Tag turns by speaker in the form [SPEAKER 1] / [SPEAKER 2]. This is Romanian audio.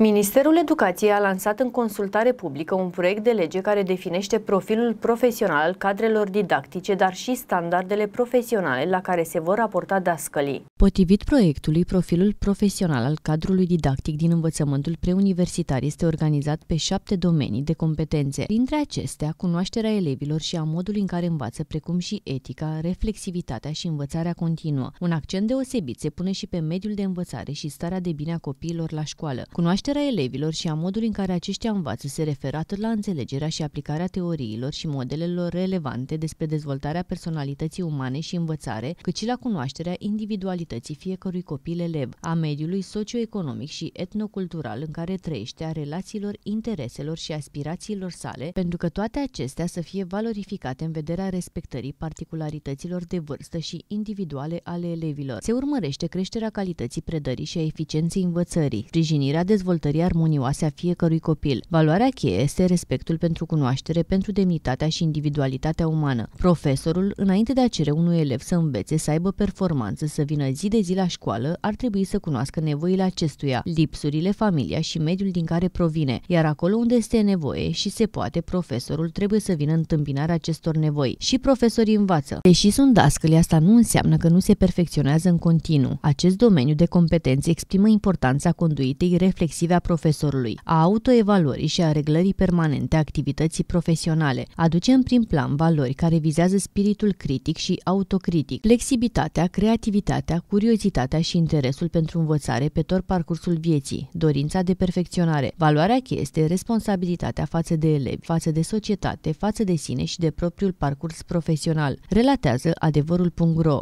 [SPEAKER 1] Ministerul Educației a lansat în consultare publică un proiect de lege care definește profilul profesional al cadrelor didactice, dar și standardele profesionale la care se vor raporta dascălii. Potrivit proiectului, profilul profesional al cadrului didactic din învățământul preuniversitar este organizat pe șapte domenii de competențe. Dintre acestea, cunoașterea elevilor și a modului în care învață, precum și etica, reflexivitatea și învățarea continuă. Un accent deosebit se pune și pe mediul de învățare și starea de bine a copiilor la școală. Cunoaște Cunoașterea elevilor și a modului în care aceștia învață se referă atât la înțelegerea și aplicarea teoriilor și modelelor relevante despre dezvoltarea personalității umane și învățare, cât și la cunoașterea individualității fiecărui copil elev, a mediului socioeconomic și etnocultural în care trăiește, a relațiilor, intereselor și aspirațiilor sale, pentru că toate acestea să fie valorificate în vederea respectării particularităților de vârstă și individuale ale elevilor. Se urmărește creșterea calității predării și a eficienței învățării, sprijinirea dezvoltării dezvoltării armonioase a fiecărui copil. Valoarea cheie este respectul pentru cunoaștere, pentru demnitatea și individualitatea umană. Profesorul, înainte de a cere unui elev să învețe, să aibă performanță, să vină zi de zi la școală, ar trebui să cunoască nevoile acestuia, lipsurile, familia și mediul din care provine, iar acolo unde este nevoie și se poate, profesorul trebuie să vină întâmpinarea acestor nevoi. Și profesorii învață. Deși sunt dascăli, asta nu înseamnă că nu se perfecționează în continuu. Acest domeniu de competențe exprimă importanța conduitei reflexive obiective profesorului, a autoevaluării și a reglării permanente a activității profesionale. Aducem prin plan valori care vizează spiritul critic și autocritic, flexibilitatea, creativitatea, curiozitatea și interesul pentru învățare pe tot parcursul vieții, dorința de perfecționare. Valoarea cheie este responsabilitatea față de elevi, față de societate, față de sine și de propriul parcurs profesional, relatează adevărul.ro.